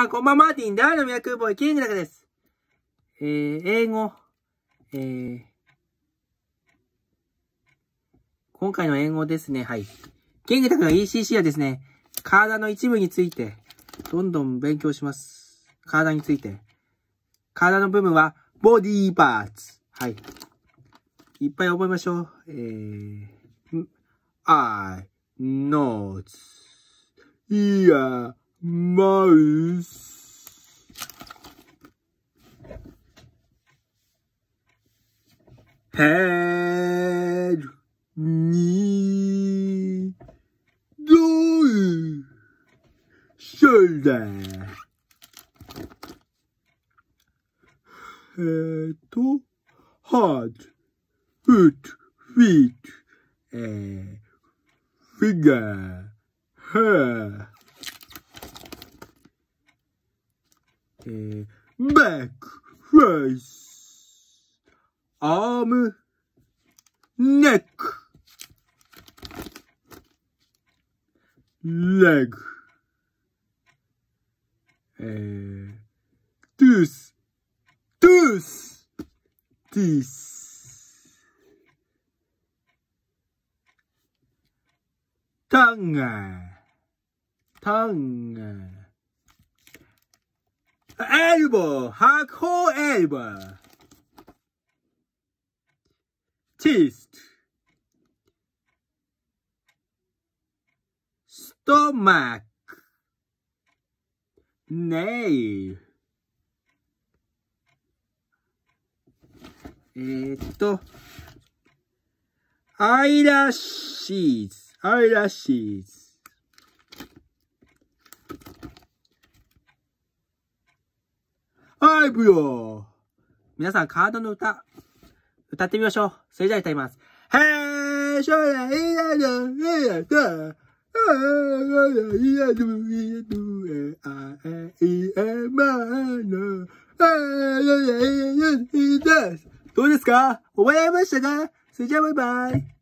さん、こんばんは、マーティンダーのミクーボーイ、キングです。えー、英語、えー、今回の英語ですね、はい。キングタクの ECC はですね、体の一部について、どんどん勉強します。体について。体の部分は、ボディーパーツ。はい。いっぱい覚えましょう。えー、eye, n o t e ear, mouse. Head, knee, door, shoulder. Head, to heart, foot, feet, uh, figure, hair. back, face, arm, neck, leg, uh, tooth, tooth, teeth. Tongue, tongue. エイボー白鵬エイボーティーストストマックネイル。えっと、アイラッシーズ、アイラッシーズ。はい、ブよ皆さん、カードの歌、歌ってみましょう。それじゃあ歌います。へー、しょいやいやいや、ど、いや、い、どうですか覚えましたかそれじゃあ、バイバイ。